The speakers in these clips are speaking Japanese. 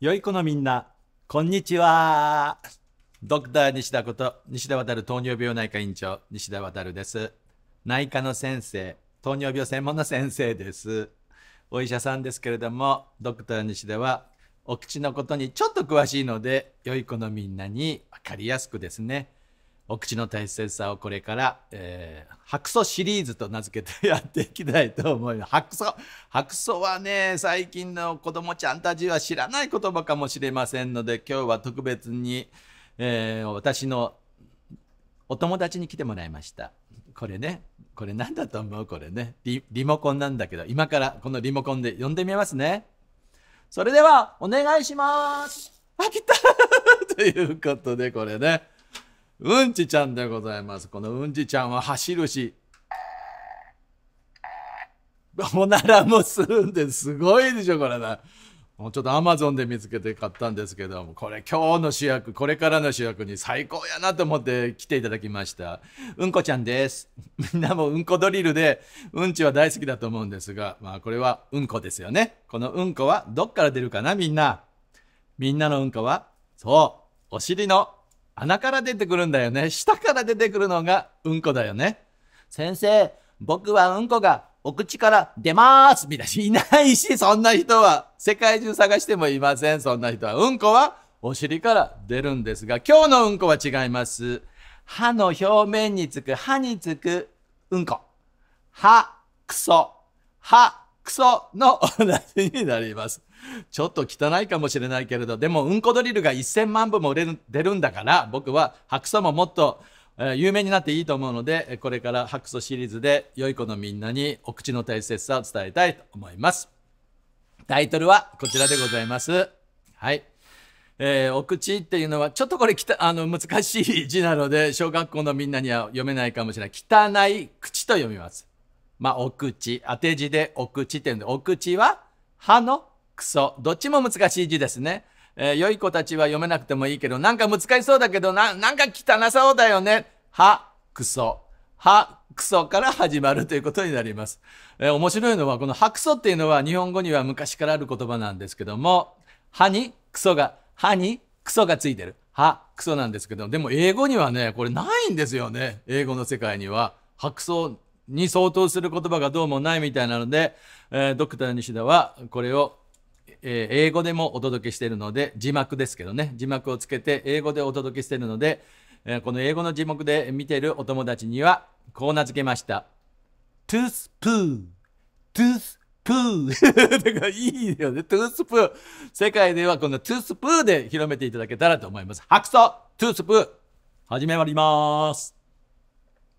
良い子のみんな、こんにちは。ドクター西田こと、西田渉糖尿病内科院長、西田渉です。内科の先生、糖尿病専門の先生です。お医者さんですけれども、ドクター西田は、お口のことにちょっと詳しいので、良い子のみんなに分かりやすくですね、お口の大切さをこれから、えー、白素シリーズと名付けてやっていきたいと思います。白素白素はね、最近の子供ちゃんたちは知らない言葉かもしれませんので、今日は特別に、えー、私のお友達に来てもらいました。これね、これ何だと思うこれねリ。リモコンなんだけど、今からこのリモコンで呼んでみますね。それでは、お願いします。あ、来た ということで、これね。うんちちゃんでございます。このうんちちゃんは走るし、おならもするんですごいでしょ、これな。もうちょっとアマゾンで見つけて買ったんですけども、これ今日の主役、これからの主役に最高やなと思って来ていただきました。うんこちゃんです。みんなもうんこドリルで、うんちは大好きだと思うんですが、まあこれはうんこですよね。このうんこはどっから出るかな、みんな。みんなのうんこは、そう、お尻の穴から出てくるんだよね。下から出てくるのがうんこだよね。先生、僕はうんこがお口から出ますみたいないないし、そんな人は。世界中探してもいません、そんな人は。うんこはお尻から出るんですが、今日のうんこは違います。歯の表面につく、歯につくうんこ。歯、クソ。歯、クソのおじになります。ちょっと汚いかもしれないけれど、でもうんこドリルが1000万部も売れる出るんだから、僕は白素ももっと、えー、有名になっていいと思うので、これから白素シリーズで良い子のみんなにお口の大切さを伝えたいと思います。タイトルはこちらでございます。はい。えー、お口っていうのは、ちょっとこれきた、あの、難しい字なので、小学校のみんなには読めないかもしれない。汚い口と読みます。まあ、お口、当て字でお口って言うんで、お口は、歯のクソ。どっちも難しい字ですね。えー、良い子たちは読めなくてもいいけど、なんか難しそうだけど、な、なんか汚そうだよね。歯、クソ。歯、クソから始まるということになります。えー、面白いのは、この歯クソっていうのは日本語には昔からある言葉なんですけども、歯にクソが、歯にクソがついてる。歯、クソなんですけど、でも英語にはね、これないんですよね。英語の世界には。歯クソに相当する言葉がどうもないみたいなので、えー、ドクター西田はこれを、えー、英語でもお届けしているので字幕ですけどね字幕をつけて英語でお届けしているので、えー、この英語の字幕で見ているお友達にはこう名付けました「トゥースプー」「トゥースプー」だからいいよね「トゥースプー」世界ではこの「トゥースプー」で広めていただけたらと思います白草トゥースプー始めまります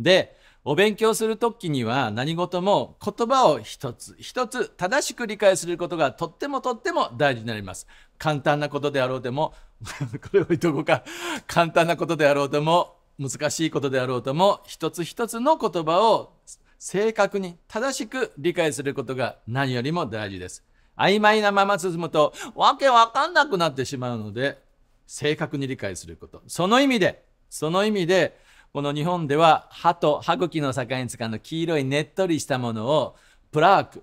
でお勉強するときには何事も言葉を一つ一つ正しく理解することがとってもとっても大事になります。簡単なことであろうでも これ置いとこうか簡単なことであろうとも難しいことであろうとも一つ一つの言葉を正確に正しく理解することが何よりも大事です。曖昧なまま進むとわけわかんなくなってしまうので正確に理解すること。その意味で、その意味でこの日本では歯と歯茎の境に使うの黄色いねっとりしたものをプラーク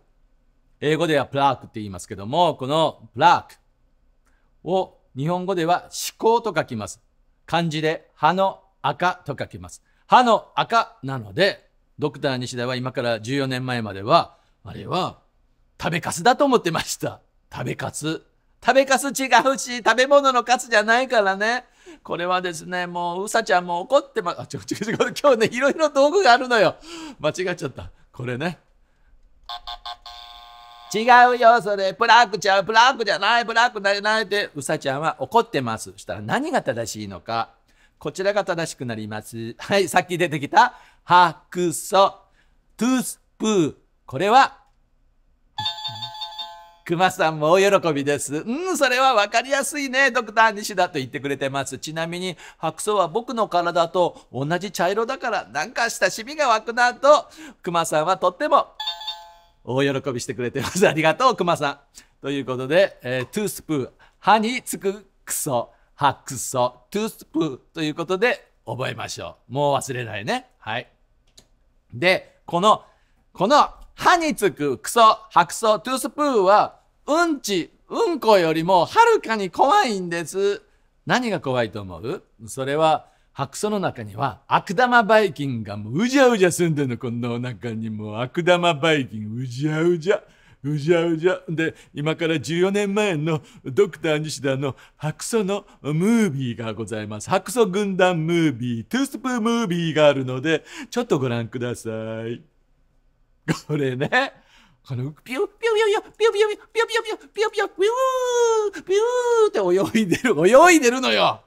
英語ではプラークって言いますけどもこのプラークを日本語では歯垢と書きます漢字で歯の赤と書きます歯の赤なのでドクター西田は今から14年前まではあれは食べかすだと思ってました食べかす食べかす違うし食べ物のカスじゃないからねこれはですね、もう、うさちゃんも怒ってま、あ、ちょ、ちょ、ちょ、今日ね、いろいろ道具があるのよ。間違っちゃった。これね。違うよ、それ。プラークちゃう、プラークじゃない、プラークない。ないって、うさちゃんは怒ってます。したら何が正しいのか。こちらが正しくなります。はい、さっき出てきた、はくそ、トゥースプー。これは熊さんも大喜びです。うん、それはわかりやすいね、ドクター西田と言ってくれてます。ちなみに、白草は僕の体と同じ茶色だから、なんか親しみが湧くなと、熊さんはとっても大喜びしてくれてます。ありがとう、熊さん。ということで、えー、トゥースプー、歯につくクソ、白草、トゥースプーということで、覚えましょう。もう忘れないね。はい。で、この、この、歯につくクソ、白ソ、トゥースプーは、うんち、うんこよりもはるかに怖いんです。何が怖いと思うそれは、白ソの中には悪玉バイキンがもううじゃうじゃ住んでるの、この中にも悪玉バイキン、うじゃうじゃ。うじゃうじゃ。で、今から14年前のドクター西田の白ソのムービーがございます。白ソ軍団ムービー、トゥースプームービーがあるので、ちょっとご覧ください。これね。このピュピュピュピュピュピュピュピュピュピュピュピュピューって泳いでる、泳いでるのよ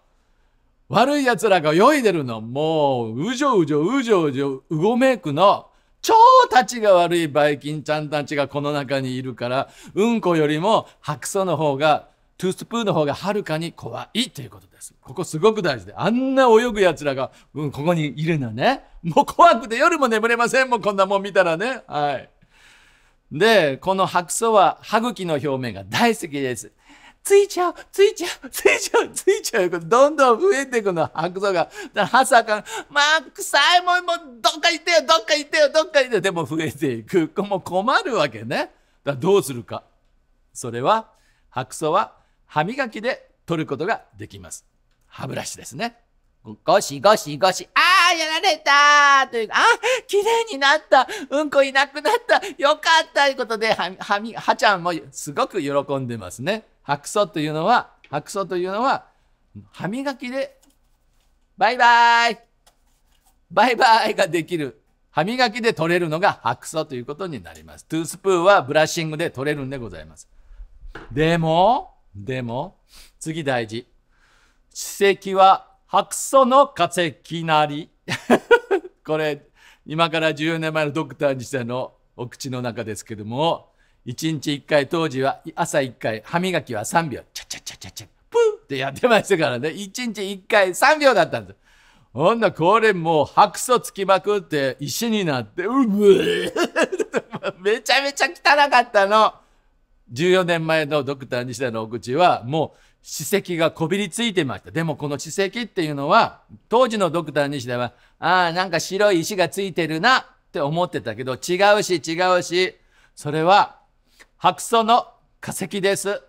悪い奴らが泳いでるの。もう、うじょうじょうじょうじょうごめくの、超たちが悪いバイキンちゃんたちがこの中にいるから、うんこよりも白素の方がトゥースプーンの方がはるかに怖いということです。ここすごく大事で、あんな泳ぐ奴らが、うん、ここにいるのね。もう怖くて夜も眠れません。もうこんなもん見たらね。はい。で、この白素は歯茎の表面が大好きです。ついちゃう、ついちゃう、ついちゃう、ついちゃう。どんどん増えていくの、白素が。だから、さか、まあ、臭いもん、もう、どっか行ってよ、どっか行ってよ、どっか行ってよ。でも増えていく。もう困るわけね。だどうするか。それは、白素は歯磨きで取ることができます。歯ブラシですね。ゴシゴシゴシ、ああ、やられたという、か、あ綺麗になった、うんこいなくなった、よかったということで、は、はみ、はちゃんもすごく喜んでますね。白素というのは、白素というのは、歯磨きで、バイバイバイバイができる。歯磨きで取れるのが白素ということになります。トゥースプーはブラッシングで取れるんでございます。でも、でも、次大事。史跡は白素の化石なり。これ、今から14年前のドクター自田のお口の中ですけども、1日1回、当時は朝1回、歯磨きは3秒、チャチャチャチャチャ、プーってやってましたからね、1日1回3秒だったんです。ほんなこれもう白素つきまくって石になって、うぶ めちゃめちゃ汚かったの。14年前のドクター西田のお口はもう史跡がこびりついてました。でもこの史跡っていうのは当時のドクター西田はああなんか白い石がついてるなって思ってたけど違うし違うしそれは白素の化石です。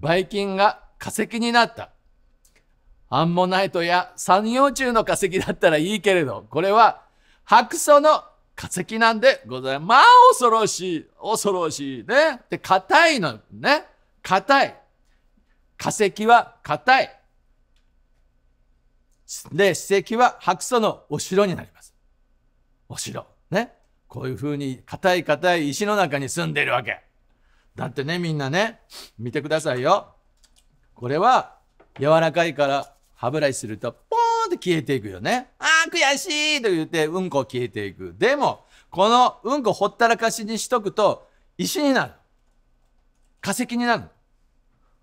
ばい菌が化石になった。アンモナイトや三葉虫の化石だったらいいけれど、これは白素の化石なんでございます。まあ、恐ろしい。恐ろしいね。で、硬いのね。硬い。化石は硬い。で、史跡は白素のお城になります。お城。ね。こういう風に硬い硬い石の中に住んでいるわけ。だってね、みんなね、見てくださいよ。これは柔らかいから歯ブラシすると消えていくよね。ああ、悔しいと言って、うんこ消えていく。でも、このうんこほったらかしにしとくと、石になる。化石になる。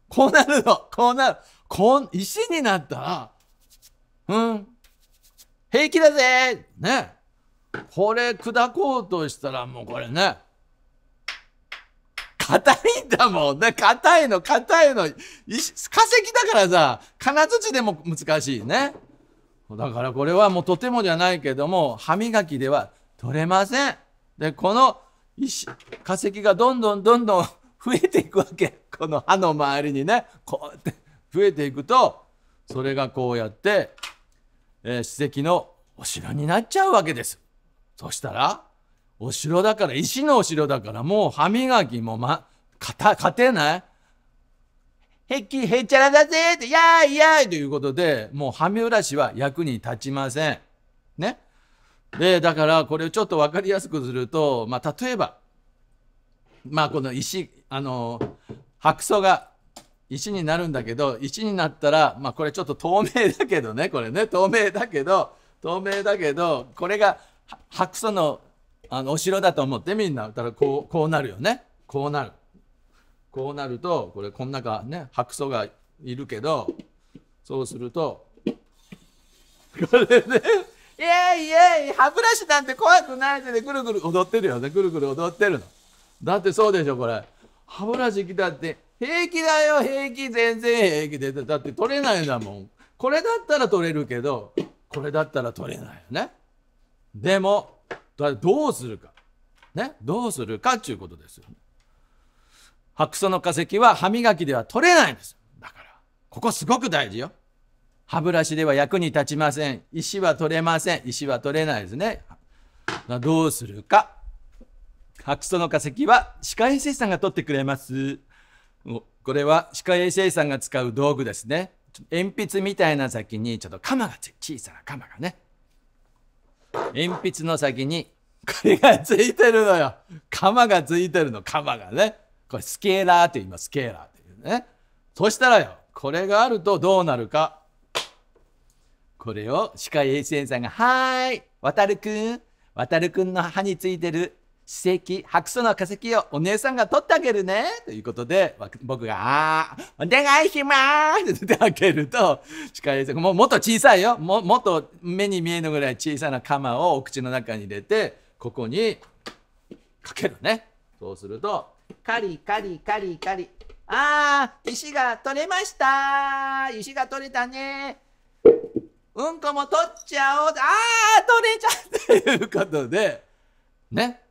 こうなるの。こうなる。こう、石になったら、うん。平気だぜね。これ砕こうとしたらもうこれね。硬いんだもんね。硬いの、硬いの。化石だからさ、金槌でも難しいね。だからこれはもうとてもじゃないけども、歯磨きでは取れません。で、この石、化石がどんどんどんどん増えていくわけ。この歯の周りにね、こうやって増えていくと、それがこうやって、えー、史跡のお城になっちゃうわけです。そしたら、お城だから、石のお城だから、もう歯磨きもま、勝てないへきへちゃらだぜって、やーいやーいということで、もうはうらしは役に立ちません。ね。で、だからこれをちょっとわかりやすくすると、まあ、例えば、まあ、この石、あの、白素が石になるんだけど、石になったら、まあ、これちょっと透明だけどね、これね、透明だけど、透明だけど、これが白素のあのお城だと思ってみんな、だからこう、こうなるよね。こうなる。こうなるとこれこん中ね白素がいるけどそうすると これねイエイイエイ歯ブラシなんて怖くないでねぐるぐる踊ってるよねぐるぐる踊ってるのだってそうでしょこれ歯ブラシ来たって平気だよ平気全然平気でだって取れないんだもんこれだったら取れるけどこれだったら取れないよねでもどうするかねどうするかっちゅうことですよね白素の化石は歯磨きでは取れないんです。だから、ここすごく大事よ。歯ブラシでは役に立ちません。石は取れません。石は取れないですね。どうするか。白素の化石は歯科衛生士さんが取ってくれます。これは歯科衛生士さんが使う道具ですね。鉛筆みたいな先にちょっと鎌がつ小さな鎌がね。鉛筆の先にこれがついてるのよ。鎌がついてるの、鎌がね。これスケーラーって言いますスケーラーっていうねそしたらよこれがあるとどうなるかこれを歯科衛生士さんが「はいたるくんたるくんの歯についてる歯石白素の化石をお姉さんが取ってあげるね」ということで僕が「あお願いします」って言ってあげると歯科衛生もうもっと小さいよももっと目に見えぬぐらい小さな鎌をお口の中に入れてここにかけるねそうするとカリカリカリカリ。あー、石が取れました石が取れたねうんこも取っちゃおう。あー、取れちゃうということで、ね。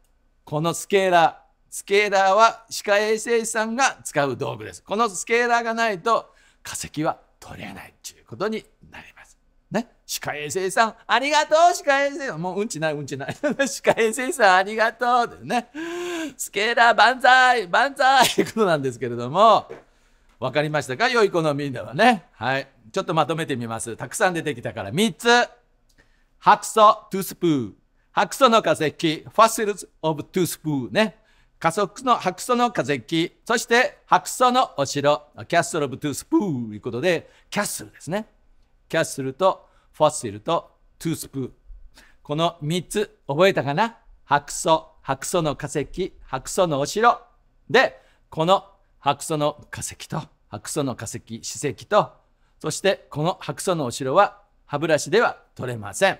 このスケーラー。スケーラーは歯科衛生士さんが使う道具です。このスケーラーがないと化石は取れないということになります。ね、歯科衛生さん、ありがとう、歯科衛生さん。もううんちない、うんちない。歯科衛生さん、ありがとう。ね。スケーラー万歳、万歳ということなんですけれども、わかりましたか良い子のみんなはね。はい。ちょっとまとめてみます。たくさん出てきたから、3つ。白素、トゥースプー。白素の化石、ファシルズ・オブ・トゥースプーね。加速の白素の化石、そして白素のお城、キャッスル・オブ・トゥースプーということで、キャッスルですね。キャッスルとフォッシルとトゥースプー。この三つ覚えたかな白素、白素の化石、白素のお城。で、この白素の化石と、白素の化石、史跡と、そしてこの白素のお城は歯ブラシでは取れません。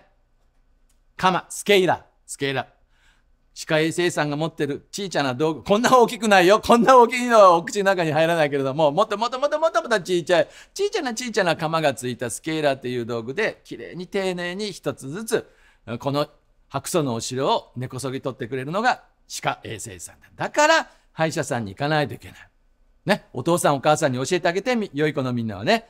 カマ、スケイラ、スケイラ。歯科衛生さんが持ってる小さな道具、こんな大きくないよ。こんな大きいのはお口の中に入らないけれども、もっともっともっともっとまたちいちゃいちいちゃなちいちゃな釜がついたスケーラーという道具できれいに丁寧に一つずつこの白素のお城を根こそぎ取ってくれるのが歯科衛生さんだだから歯医者さんに行かないといけない。ね、お父さんお母さんに教えてあげてよい子のみんなはね。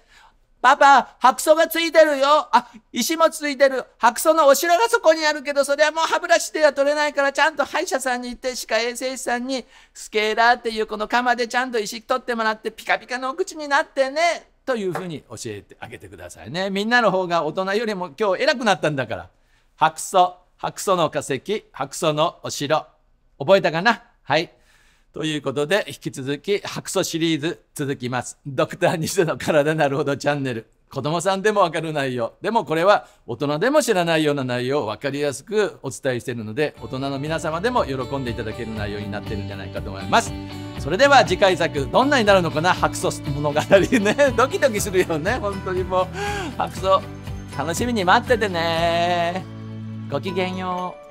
パパ、白素がついてるよ。あ、石もついてる。白素のお城がそこにあるけど、それはもう歯ブラシでは取れないから、ちゃんと歯医者さんに行って、歯科衛生士さんに、スケーラーっていうこの釜でちゃんと石取ってもらって、ピカピカのお口になってね、というふうに教えてあげてくださいね。みんなの方が大人よりも今日偉くなったんだから。白素、白素の化石、白素のお城。覚えたかなはい。ということで、引き続き白素シリーズ続きます。ドクター西の体なるほどチャンネル。子供さんでもわかる内容。でもこれは大人でも知らないような内容を分かりやすくお伝えしているので、大人の皆様でも喜んでいただける内容になってるんじゃないかと思います。それでは次回作、どんなになるのかな白素物語ね。ドキドキするよね。本当にもう。白素、楽しみに待っててね。ごきげんよう。